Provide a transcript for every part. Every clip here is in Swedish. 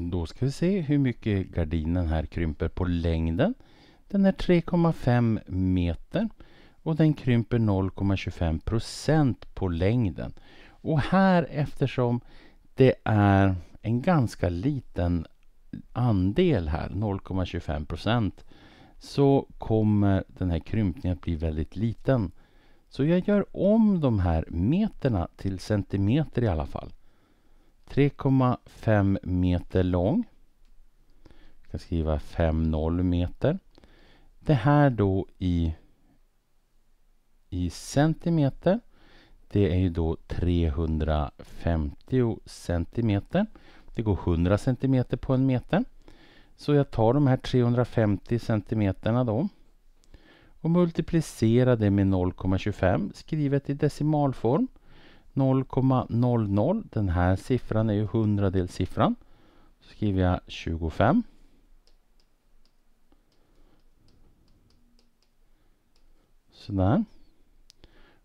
Då ska vi se hur mycket gardinen här krymper på längden. Den är 3,5 meter och den krymper 0,25 procent på längden. Och här eftersom det är en ganska liten andel här, 0,25 procent, så kommer den här krympningen att bli väldigt liten. Så jag gör om de här meterna till centimeter i alla fall. 3,5 meter lång. Jag kan skriva 5,0 meter. Det här då i, i centimeter. Det är ju då 350 centimeter. Det går 100 centimeter på en meter. Så jag tar de här 350 centimeterna då och multiplicerar det med 0,25 skrivet i decimalform. 0,00. Den här siffran är ju hundradelssiffran. Så skriver jag 25. Sådär.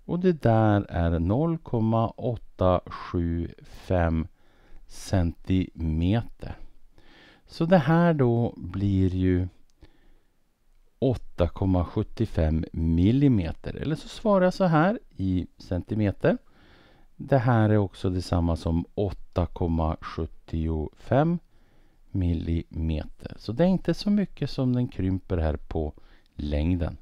Och det där är 0,875 centimeter. Så det här då blir ju 8,75 millimeter. Eller så svarar jag så här i centimeter. Det här är också detsamma som 8,75 mm. Så det är inte så mycket som den krymper här på längden.